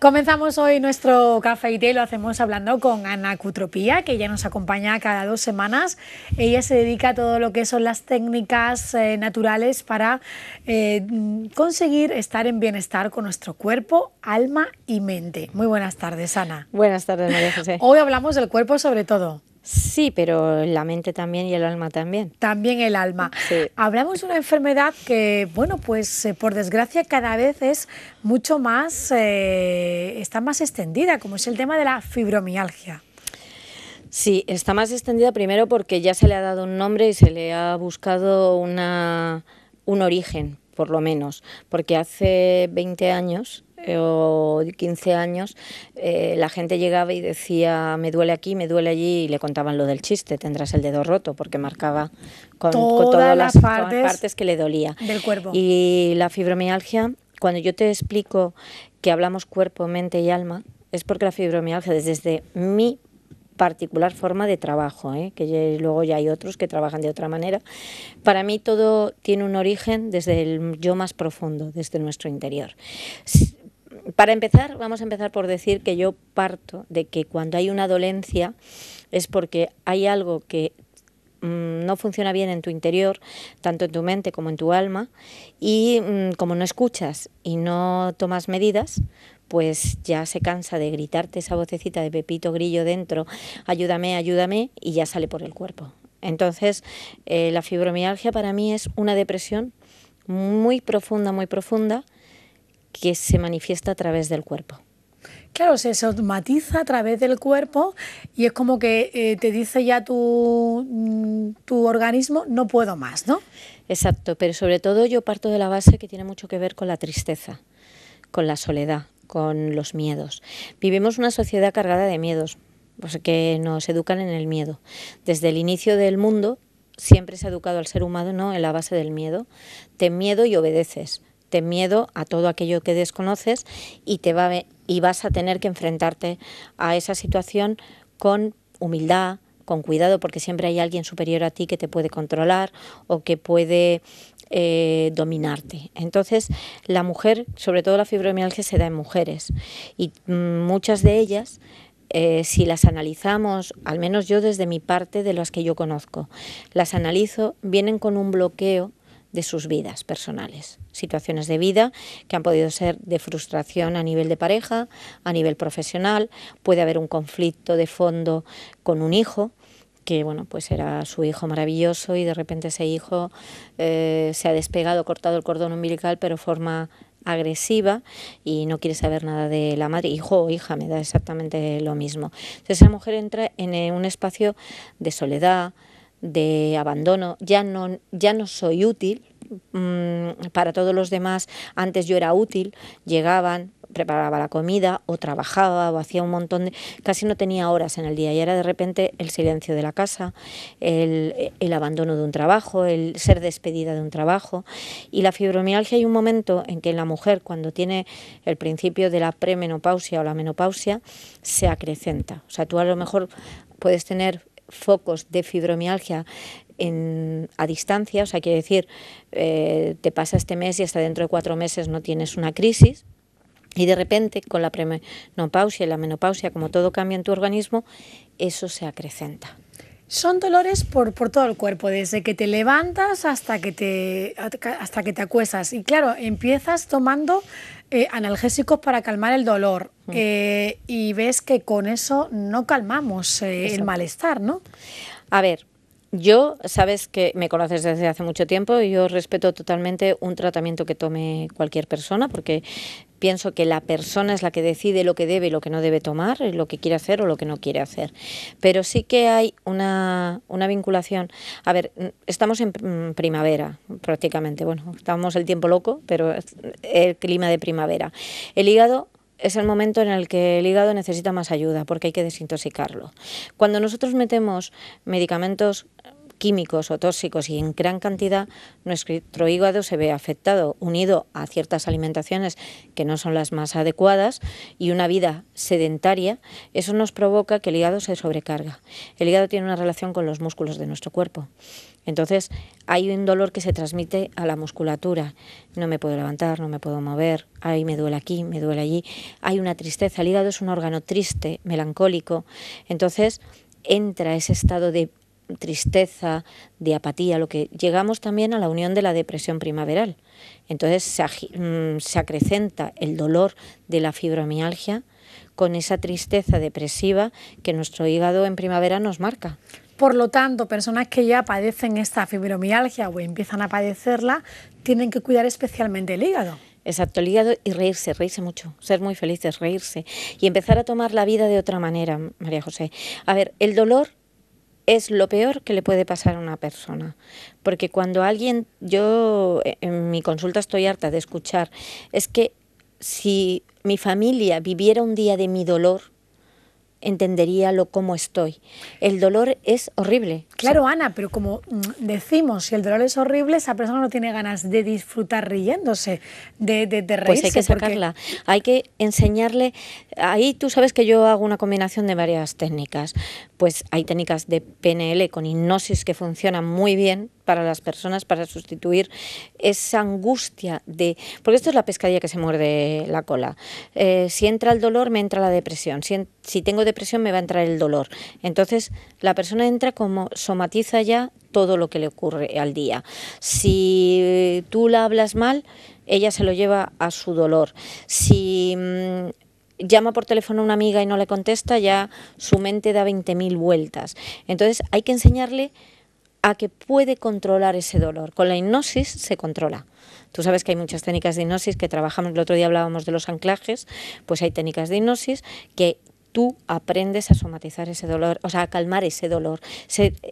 Comenzamos hoy nuestro café y té, lo hacemos hablando con Ana Cutropía, que ya nos acompaña cada dos semanas. Ella se dedica a todo lo que son las técnicas eh, naturales para eh, conseguir estar en bienestar con nuestro cuerpo, alma y mente. Muy buenas tardes, Ana. Buenas tardes, María José. Hoy hablamos del cuerpo sobre todo. Sí, pero la mente también y el alma también. También el alma. Hablamos de una enfermedad que, bueno, pues eh, por desgracia cada vez es mucho más, eh, está más extendida, como es el tema de la fibromialgia. Sí, está más extendida primero porque ya se le ha dado un nombre y se le ha buscado una, un origen, por lo menos, porque hace 20 años eh, o 15 años, eh, la gente llegaba y decía, me duele aquí, me duele allí, y le contaban lo del chiste, tendrás el dedo roto, porque marcaba con, todas, las, partes, que le dolía. Del cuerpo. Y la fibromialgia, cuando yo te explico que hablamos cuerpo, mente y alma, es porque la fibromialgia, desde mi particular forma de trabajo, ¿eh? que luego ya hay otros que trabajan de otra manera. Para mí todo tiene un origen desde el yo más profundo, desde nuestro interior para empezar, vamos a empezar por decir que yo parto de que cuando hay una dolencia es porque hay algo que mm, no funciona bien en tu interior, tanto en tu mente como en tu alma, y mm, como no escuchas y no tomas medidas, pues ya se cansa de gritarte esa vocecita de Pepito Grillo dentro, ayúdame, ayúdame, y ya sale por el cuerpo. Entonces, eh, la fibromialgia para mí es una depresión muy profunda, muy profunda, que se manifiesta a través del cuerpo. Claro, se somatiza a través del cuerpo y es como que eh, te dice ya tu, mm, tu organismo, no puedo más, ¿no? Exacto, pero sobre todo yo parto de la base que tiene mucho que ver con la tristeza, con la soledad, con los miedos. Vivimos una sociedad cargada de miedos, pues que nos educan en el miedo. Desde el inicio del mundo siempre se ha educado al ser humano en la base del miedo. Ten miedo y obedeces. Este miedo a todo aquello que desconoces y, te va, y vas a tener que enfrentarte a esa situación con humildad, con cuidado, porque siempre hay alguien superior a ti que te puede controlar o que puede eh, dominarte. Entonces, la mujer, sobre todo la fibromialgia, se da en mujeres y mm, muchas de ellas eh, si las analizamos, al menos yo desde mi parte de las que yo conozco, las analizo, vienen con un bloqueo de sus vidas personales, situaciones de vida que han podido ser de frustración a nivel de pareja, a nivel profesional, puede haber un conflicto de fondo con un hijo que bueno pues era su hijo maravilloso y de repente ese hijo eh, se ha despegado, cortado el cordón umbilical, pero forma agresiva y no quiere saber nada de la madre, hijo o hija, me da exactamente lo mismo. Entonces esa mujer entra en eh, un espacio de soledad, de abandono, ya no, ya no soy útil mm, para todos los demás, antes yo era útil, llegaban, preparaba la comida o trabajaba o hacía un montón de... casi no tenía horas en el día y era de repente el silencio de la casa, el, el, abandono de un trabajo, el ser despedida de un trabajo y la fibromialgia hay un momento en que la mujer cuando tiene el principio de la premenopausia o la menopausia se acrecenta, o sea, tú a lo mejor puedes tener focos de fibromialgia a distancia, o sea, quiere decir, eh, te pasa este mes y hasta dentro de cuatro meses no tienes una crisis, y de repente, con la premenopausia y la menopausia, como todo cambia en tu organismo, eso se acrecenta. Son dolores por, por todo el cuerpo, desde que te levantas hasta que te, hasta que te acuestas. Y claro, empiezas tomando eh, analgésicos para calmar el dolor mm. eh, y ves que con eso no calmamos eh, el malestar, ¿no? A ver, yo, sabes que me conoces desde hace mucho tiempo y yo respeto totalmente un tratamiento que tome cualquier persona porque pienso que la persona es la que decide lo que debe y lo que no debe tomar, eh, lo que quiere hacer o lo que no quiere hacer. Pero sí que hay una, vinculación. A ver, estamos en mm, primavera prácticamente. Bueno, estamos el tiempo loco, pero es el clima de primavera. El hígado es el momento en el que el hígado necesita más ayuda porque hay que desintoxicarlo. Cuando nosotros metemos medicamentos químicos o tóxicos y en gran cantidad, nuestro hígado se ve afectado, unido a ciertas alimentaciones que no son las más adecuadas y una vida sedentaria, eso nos provoca que el hígado se sobrecarga. El hígado tiene una relación con los músculos de nuestro cuerpo. Entonces hay un dolor que se transmite a la musculatura. No me puedo levantar, no me puedo mover, ahí me duele aquí, me duele allí. Hay una tristeza. El hígado es un órgano triste, melancólico. Entonces entra ese estado de tristeza, de apatía, lo que llegamos también a la unión de la depresión primaveral. Entonces mm, se, acrecenta el dolor de la fibromialgia con esa tristeza depresiva que nuestro hígado en primavera nos marca. Por lo tanto, personas que ya padecen esta fibromialgia o empiezan a padecerla, tienen que cuidar especialmente el hígado. Exacto, el hígado y reírse, reírse mucho, ser muy felices, reírse y empezar a tomar la vida de otra manera, María José. A ver, el dolor es lo peor que le puede pasar a una persona. Porque cuando alguien, yo eh, en mi consulta estoy harta de escuchar, es que si mi familia viviera un día de mi dolor, entendería lo cómo estoy. El dolor es horrible. Claro, Ana, pero como mm, decimos, si el dolor es horrible, esa persona no tiene ganas de disfrutar riéndose, de, de, reírse. Pues hay que sacarla. Hay que enseñarle. Ahí tú sabes que yo hago una combinación de varias técnicas. Pues hay técnicas de PNL con hipnosis que funcionan muy bien para las personas para sustituir esa angustia de... Porque esto es la pescadilla que se muerde la cola. Eh, si entra el dolor, me entra la depresión. Si, tengo depresión, me va a entrar el dolor. Entonces, la persona entra como somatiza ya todo lo que le ocurre al día. Si tú la hablas mal, ella se lo lleva a su dolor. Si mm, llama por teléfono a una amiga y no le contesta, ya su mente da 20.000 vueltas. Entonces hay que enseñarle a que puede controlar ese dolor. Con la hipnosis se controla. Tú sabes que hay muchas técnicas de hipnosis que trabajamos, el otro día hablábamos de los anclajes, pues hay técnicas de hipnosis que tú aprendes a somatizar ese dolor, o sea, a calmar ese dolor,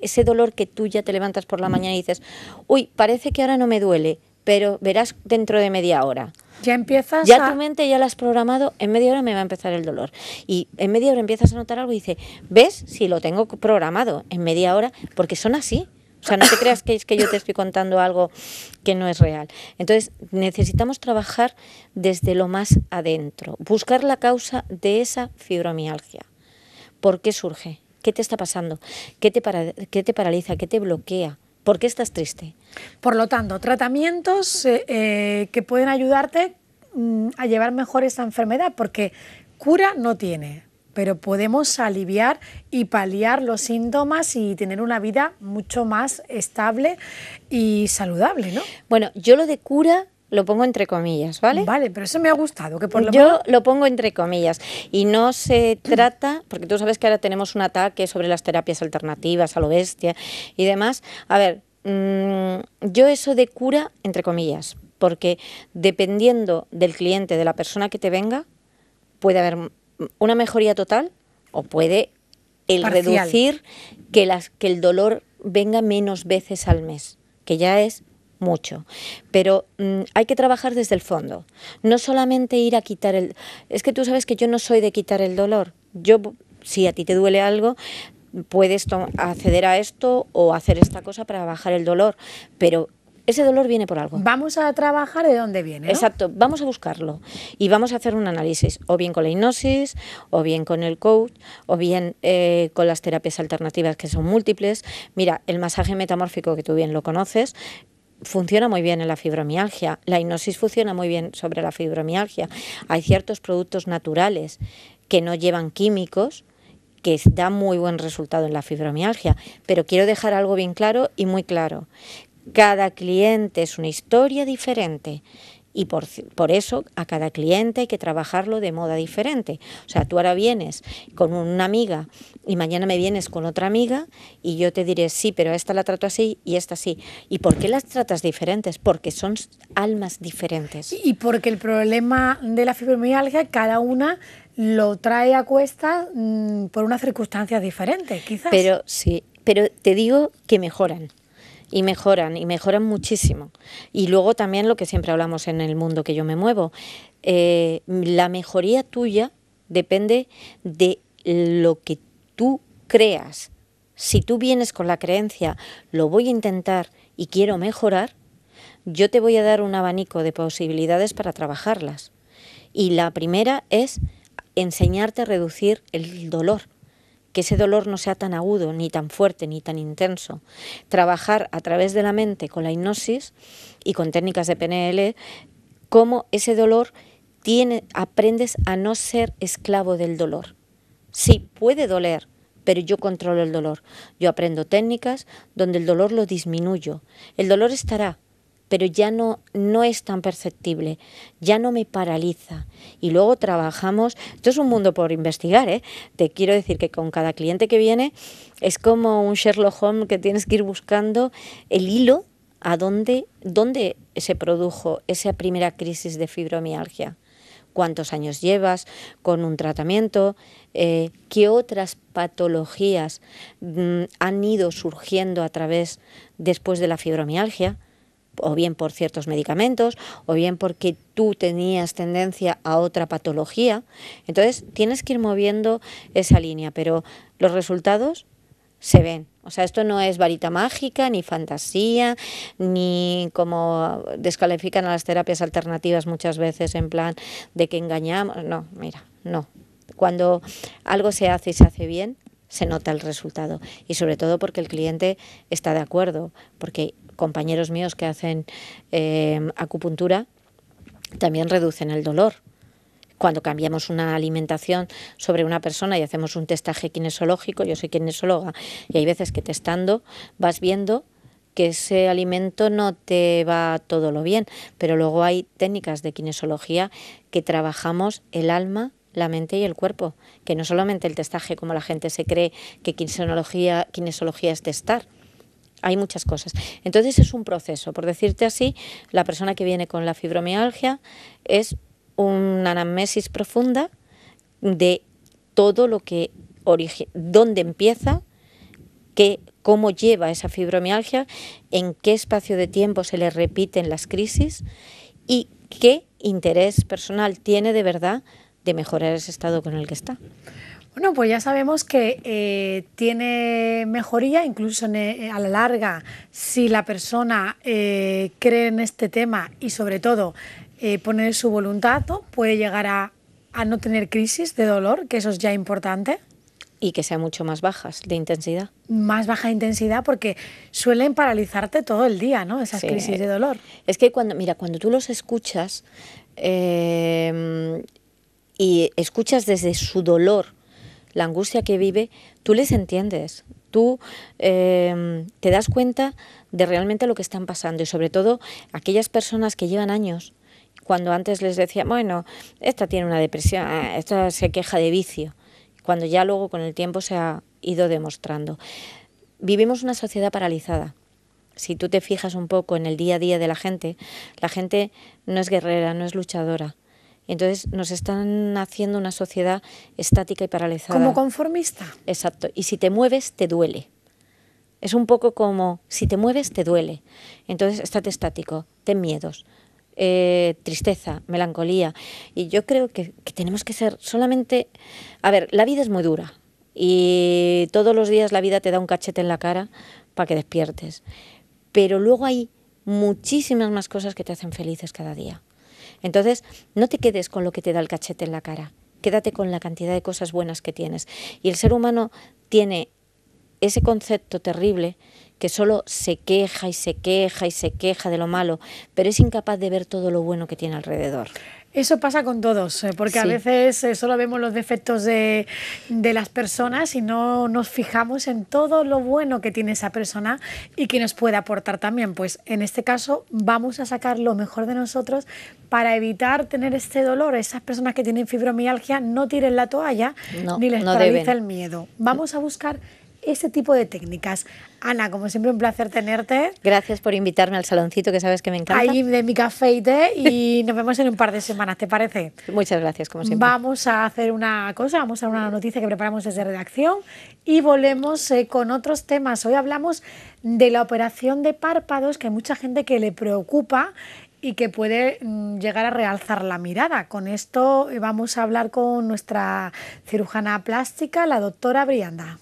ese, dolor que tú ya te levantas por la mañana y dices, uy, parece que ahora no me duele, pero verás dentro de media hora. Ya empiezas. Ya tu mente ya la has programado, en media hora me va a empezar el dolor. Y en media hora empiezas a notar algo y dices, ¿ves? Si lo tengo programado, en media hora, porque son así. O sea, no te creas que es que yo te estoy contando algo que no es real. Entonces, necesitamos trabajar desde lo más adentro, buscar la causa de esa fibromialgia. ¿Por qué surge? ¿Qué te está pasando? ¿Qué te, te paraliza? ¿Qué te bloquea? ¿Por qué estás triste? Por lo tanto, tratamientos eh, eh, que pueden ayudarte mm, a llevar mejor esa enfermedad, porque cura no tiene, pero podemos aliviar y paliar los síntomas y tener una vida mucho más estable y saludable, ¿no? Bueno, yo lo de cura lo pongo entre comillas, ¿vale? Vale, pero eso me ha gustado, que por lo Yo lo pongo entre comillas y no se trata, porque tú sabes que ahora tenemos un ataque sobre las terapias alternativas a lo bestia y demás. A ver, mm, yo eso de cura entre comillas, porque dependiendo del cliente, de la persona que te venga, puede haber una mejoría total o puede el reducir que, las, que el dolor venga menos veces al mes, que ya es mucho. Pero mm, hay que trabajar desde el fondo. No solamente ir a quitar el... Es que tú sabes que yo no soy de quitar el dolor. Yo, si a ti te duele algo, puedes acceder a esto o hacer esta cosa para bajar el dolor. Pero ese dolor viene por algo. Vamos a trabajar de dónde viene. Exacto, vamos a buscarlo y vamos a hacer un análisis, o bien con la hipnosis, o bien con el coach, o bien eh, con las terapias alternativas que son múltiples. Mira, el masaje metamórfico que tú bien lo conoces, funciona muy bien en la fibromialgia, la hipnosis funciona muy bien sobre la fibromialgia. Hay ciertos productos naturales que no llevan químicos que dan muy buen resultado en la fibromialgia, pero quiero dejar algo bien claro y muy claro, cada cliente es una historia diferente y por, eso a cada cliente hay que trabajarlo de moda diferente. O sea, tú ahora vienes con una amiga y mañana me vienes con otra amiga y yo te diré, sí, pero a esta la trato así y esta sí. ¿Y por qué las tratas diferentes? Porque son almas diferentes. Y porque el problema de la fibromialgia, cada una lo trae a cuesta mm, por unas circunstancias diferentes, quizás. Pero sí, pero te digo que mejoran y mejoran, y mejoran muchísimo. Y luego también lo que siempre hablamos en el mundo que yo me muevo, eh, la mejoría tuya depende de lo que tú creas. Si tú vienes con la creencia, lo voy a intentar y quiero mejorar, yo te voy a dar un abanico de posibilidades para trabajarlas. Y la primera es enseñarte a reducir el dolor que ese dolor no sea tan agudo, ni tan fuerte, ni tan intenso. Trabajar a través de la mente con la hipnosis y con técnicas de PNL, cómo ese dolor tiene, aprendes a no ser esclavo del dolor. Sí, puede doler, pero yo controlo el dolor. Yo aprendo técnicas donde el dolor lo disminuyo. El dolor estará, pero ya no, no es tan perceptible, ya no me paraliza. Y luego trabajamos, esto es un mundo por investigar, ¿eh? te quiero decir que con cada cliente que viene es como un Sherlock Holmes que tienes que ir buscando el hilo a dónde, se produjo esa primera crisis de fibromialgia cuántos años llevas con un tratamiento, eh, qué otras patologías mm, han ido surgiendo a través después de la fibromialgia o bien por ciertos medicamentos, o bien porque tú tenías tendencia a otra patología. Entonces, tienes que ir moviendo esa línea, pero los resultados se ven. O sea, esto no es varita mágica, ni fantasía, ni como descalifican a las terapias alternativas muchas veces en plan de que engañamos. No, mira, no. Cuando algo se hace y se hace bien, se nota el resultado. Y sobre todo porque el cliente está de acuerdo, porque compañeros míos que hacen eh, acupuntura también reducen el dolor. Cuando cambiamos una alimentación sobre una persona y hacemos un testaje kinesológico, yo soy kinesóloga, y hay veces que testando vas viendo que ese alimento no te va todo lo bien, pero luego hay técnicas de kinesología que trabajamos el alma, la mente y el cuerpo, que no solamente el testaje como la gente se cree que kinesología, kinesología es testar, hay muchas cosas. Entonces es un proceso, por decirte así, la persona que viene con la fibromialgia es una anamnesis profunda de todo lo que dónde empieza, qué, cómo lleva esa fibromialgia, en qué espacio de tiempo se le repiten las crisis y qué interés personal tiene de verdad de mejorar ese estado con el que está. Bueno, pues ya sabemos que eh, tiene mejoría, incluso eh, a la larga, si la persona eh, cree en este tema y sobre todo pone su voluntad, puede llegar a, no tener crisis de dolor, que eso es ya importante y que sean mucho más bajas de intensidad. Más baja intensidad porque suelen paralizarte todo el día, ¿no? Esas crisis de dolor. Es que cuando, mira, cuando tú los escuchas em, y escuchas desde su dolor la angustia que vive, tú les entiendes, tú em, te das cuenta de realmente lo que están pasando y sobre todo aquellas personas que llevan años, cuando antes les decía, bueno, esta tiene una depresión, ah, esta se queja de vicio, cuando ya luego con el tiempo se ha ido demostrando. Vivimos una sociedad paralizada. Si tú te fijas un poco en el día a día de la gente, la gente no es guerrera, no es luchadora. Entonces nos están haciendo una sociedad estática y paralizada. Como conformista. Exacto. Y si te mueves, te duele. Es un poco como, si te mueves, te duele. Entonces, estate estático, ten miedos, eh, tristeza, melancolía. Y yo creo que, tenemos que ser solamente... A ver, la vida es muy dura y todos los días la vida te da un cachete en la cara para que despiertes. Pero luego hay muchísimas más cosas que te hacen felices cada día. Entonces, no te quedes con lo que te da el cachete en la cara, quédate con la cantidad de cosas buenas que tienes. Y el ser humano tiene ese concepto terrible que solo se queja y se queja y se queja de lo malo, pero es incapaz de ver todo lo bueno que tiene alrededor. Eso pasa con todos, eh, porque a veces eh, solo vemos los defectos de, las personas y no nos fijamos en todo lo bueno que tiene esa persona y que nos puede aportar también. Pues en este caso vamos a sacar lo mejor de nosotros para evitar tener este dolor. Esas personas que tienen fibromialgia no tiren la toalla ni les no paraliza el miedo. Vamos a buscar ese tipo de técnicas. Ana, como siempre, un placer tenerte. Gracias por invitarme al saloncito, que sabes que me encanta. Ahí de mi café y té, y nos vemos en un par de semanas, ¿te parece? Muchas gracias, como siempre. Vamos a hacer una cosa, vamos a una noticia que preparamos desde redacción y volvemos eh, con otros temas. Hoy hablamos de la operación de párpados, que hay mucha gente que le preocupa y que puede mm, llegar a realzar la mirada. Con esto eh, vamos a hablar con nuestra cirujana plástica, la doctora Brianda.